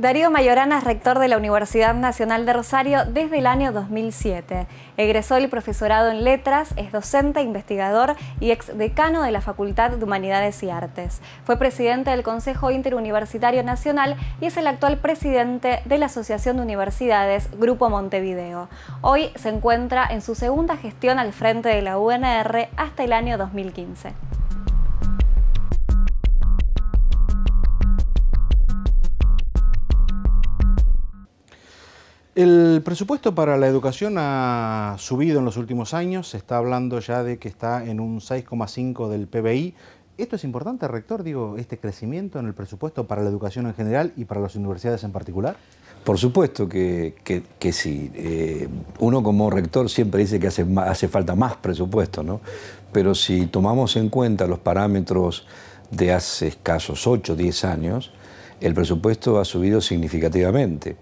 Darío Mayorana es rector de la Universidad Nacional de Rosario desde el año 2007. Egresó el profesorado en letras, es docente, investigador y ex decano de la Facultad de Humanidades y Artes. Fue presidente del Consejo Interuniversitario Nacional y es el actual presidente de la Asociación de Universidades Grupo Montevideo. Hoy se encuentra en su segunda gestión al frente de la UNR hasta el año 2015. El presupuesto para la educación ha subido en los últimos años, se está hablando ya de que está en un 6,5 del PBI. ¿Esto es importante, rector, digo, este crecimiento en el presupuesto para la educación en general y para las universidades en particular? Por supuesto que, sí. Eh, uno como rector siempre dice que hace, falta más presupuesto, ¿no? Pero si tomamos en cuenta los parámetros de hace escasos 8 o 10 años, el presupuesto ha subido significativamente.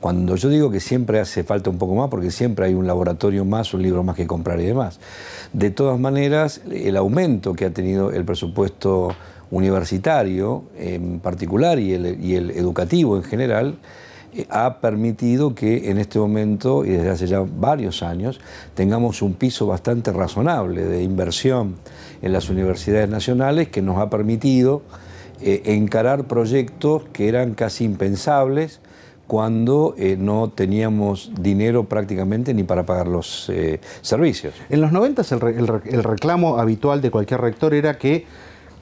Cuando yo digo que siempre hace falta un poco más, porque siempre hay un laboratorio más, un libro más que comprar y demás. De todas maneras, el aumento que ha tenido el presupuesto universitario en particular y el, educativo en general, eh, ha permitido que en este momento y desde hace ya varios años tengamos un piso bastante razonable de inversión en las universidades nacionales que nos ha permitido eh, encarar proyectos que eran casi impensables cuando eh, no teníamos dinero prácticamente ni para pagar los eh, servicios. En los 90 el, reclamo habitual de cualquier rector era que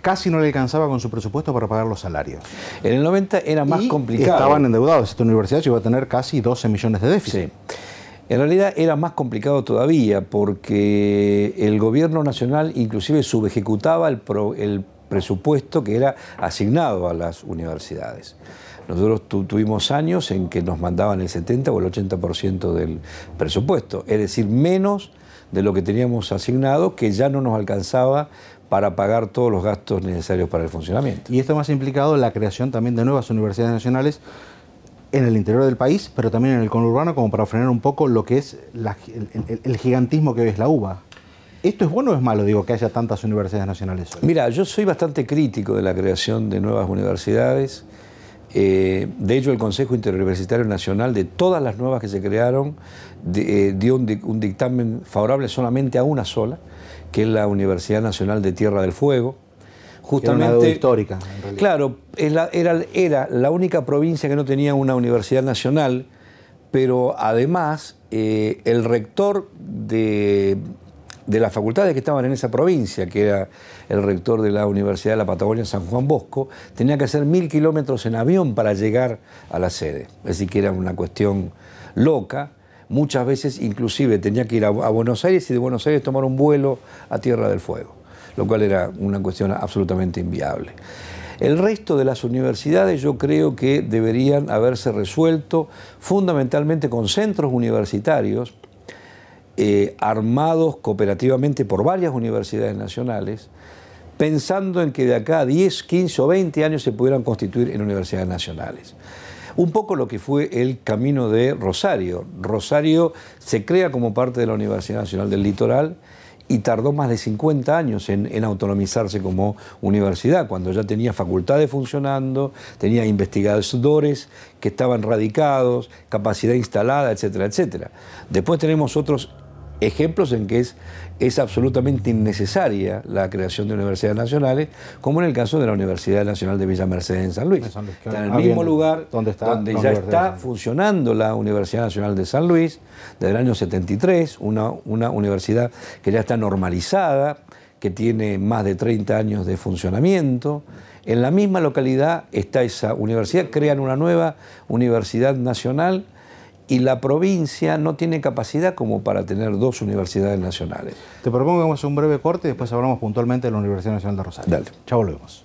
casi no le alcanzaba con su presupuesto para pagar los salarios. En el 90 era más complicado. Estaban endeudados. Esta universidad iba a tener casi 12 millones de déficit. En realidad era más complicado todavía porque el gobierno nacional inclusive subejecutaba el, el presupuesto que era asignado a las universidades. Nosotros tuvimos años en que nos mandaban el 70 o el 80% del presupuesto, es decir, menos de lo que teníamos asignado, que ya no nos alcanzaba para pagar todos los gastos necesarios para el funcionamiento. Y esto más implicado la creación también de nuevas universidades nacionales en el interior del país, pero también en el conurbano, como para frenar un poco lo que es el, gigantismo que es la UBA. ¿Esto es bueno o es malo, digo, que haya tantas universidades nacionales? Mira, yo soy bastante crítico de la creación de nuevas universidades. Eh, de hecho, el Consejo Interuniversitario Nacional, de todas las nuevas que se crearon, eh, dio un, dictamen favorable solamente a una sola, que es la Universidad Nacional de Tierra del Fuego. Justamente, era histórica. claro, era, la única provincia que no tenía una universidad nacional, pero además eh, el rector de de las facultades que estaban en esa provincia, que era el rector de la Universidad de la Patagonia San Juan Bosco, tenía que hacer mil kilómetros en avión para llegar a la sede. Así que era una cuestión loca. Muchas veces inclusive tenía que ir a Buenos Aires y de Buenos Aires tomar un vuelo a Tierra del Fuego, lo cual era una cuestión absolutamente inviable. El resto de las universidades yo creo que deberían haberse resuelto fundamentalmente con centros universitarios eh, armados cooperativamente por varias universidades nacionales, pensando en que de acá a 10, 15 o 20 años se pudieran constituir en universidades nacionales. Un poco lo que fue el camino de Rosario. Rosario se crea como parte de la Universidad Nacional del Litoral y tardó más de 50 años en, en, autonomizarse como universidad, cuando ya tenía facultades funcionando, tenía investigadores que estaban radicados, capacidad instalada, etcétera, etcétera. Después tenemos otros ejemplos en que es, es absolutamente innecesaria la creación de universidades nacionales, como en el caso de la Universidad Nacional de Villa Mercedes en San Luis. está en el ah, mismo lugar donde, ya está funcionando la Universidad Nacional de San Luis desde el año 73, una, una universidad que ya está normalizada, que tiene más de 30 años de funcionamiento. En la misma localidad está esa universidad, crean una nueva universidad nacional y la provincia no tiene capacidad como para tener dos universidades nacionales. Te propongo que hagamos un breve corte y después hablamos puntualmente de la Universidad Nacional de Rosario. Dale. Chao, volvemos.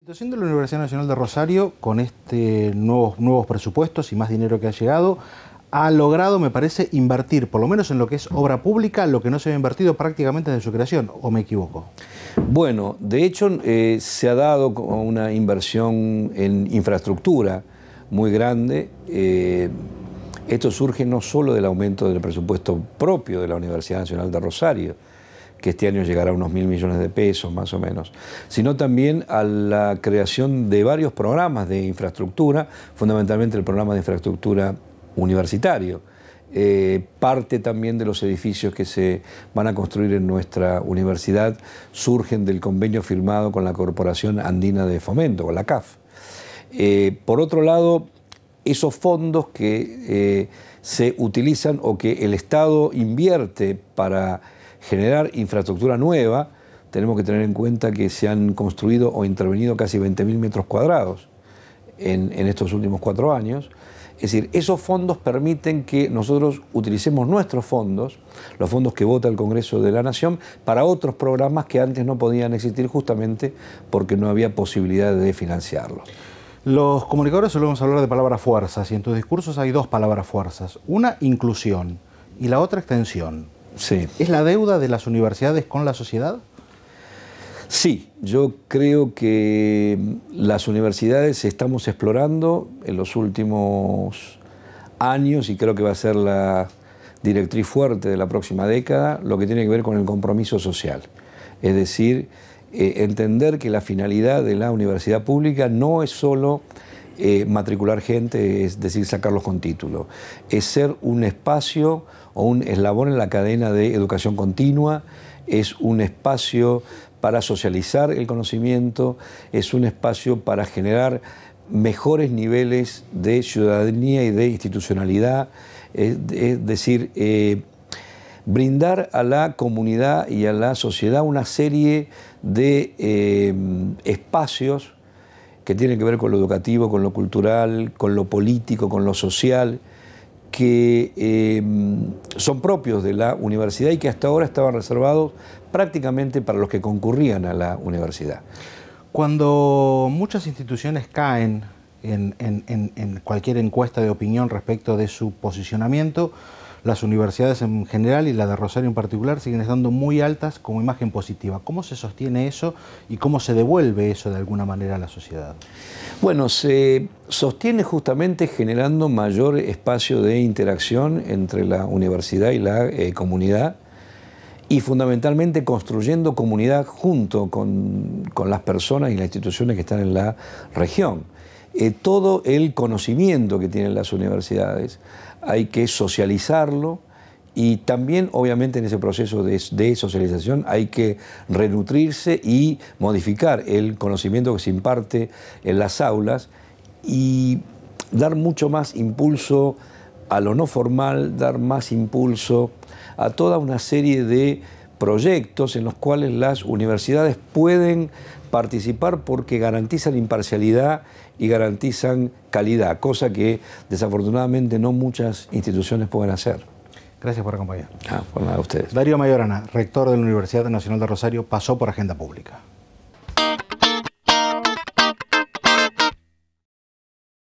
La situación de la Universidad Nacional de Rosario, con este nuevos, nuevos presupuestos y más dinero que ha llegado, ha logrado, me parece, invertir, por lo menos en lo que es obra pública, lo que no se ha invertido prácticamente desde su creación, ¿o me equivoco? Bueno, de hecho eh, se ha dado una inversión en infraestructura muy grande. Eh, esto surge no solo del aumento del presupuesto propio de la Universidad Nacional de Rosario, que este año llegará a unos mil millones de pesos más o menos, sino también a la creación de varios programas de infraestructura, fundamentalmente el programa de infraestructura universitario. Eh, parte también de los edificios que se van a construir en nuestra universidad surgen del convenio firmado con la Corporación Andina de Fomento, con la CAF. Eh, por otro lado, esos fondos que eh, se utilizan o que el Estado invierte para generar infraestructura nueva, tenemos que tener en cuenta que se han construido o intervenido casi 20.000 metros cuadrados en estos últimos cuatro años. Es decir, esos fondos permiten que nosotros utilicemos nuestros fondos, los fondos que vota el Congreso de la Nación, para otros programas que antes no podían existir justamente porque no había posibilidad de financiarlos. Los comunicadores solemos hablar de palabras fuerzas y en tus discursos hay dos palabras fuerzas. Una, inclusión y la otra, extensión. Sí. ¿Es la deuda de las universidades con la sociedad? Sí, yo creo que las universidades estamos explorando en los últimos años y creo que va a ser la directriz fuerte de la próxima década lo que tiene que ver con el compromiso social. Es decir, eh, entender que la finalidad de la universidad pública no es solo eh, matricular gente, es decir, sacarlos con título, es ser un espacio o un eslabón en la cadena de educación continua, es un espacio para socializar el conocimiento, es un espacio para generar mejores niveles de ciudadanía y de institucionalidad, es, decir, eh, brindar a la comunidad y a la sociedad una serie de eh, espacios que tienen que ver con lo educativo, con lo cultural, con lo político, con lo social, que em, son propios de la universidad y que hasta ahora estaban reservados prácticamente para los que concurrían a la universidad. Cuando muchas instituciones caen en cualquier encuesta de opinión respecto de su posicionamiento, las universidades en general y la de Rosario en particular siguen estando muy altas como imagen positiva. ¿Cómo se sostiene eso y cómo se devuelve eso de alguna manera a la sociedad? Bueno, se sostiene justamente generando mayor espacio de interacción entre la universidad y la eh, comunidad y fundamentalmente construyendo comunidad junto con, las personas y las instituciones que están en la región. Eh, todo el conocimiento que tienen las universidades, hay que socializarlo y también, obviamente, en ese proceso de, de, socialización hay que renutrirse y modificar el conocimiento que se imparte en las aulas y dar mucho más impulso a lo no formal, dar más impulso a toda una serie de proyectos en los cuales las universidades pueden participar porque garantizan imparcialidad y garantizan calidad, cosa que desafortunadamente no muchas instituciones pueden hacer. Gracias por acompañar. Ah, por nada ustedes. Darío Mayorana, rector de la Universidad Nacional de Rosario, pasó por Agenda Pública.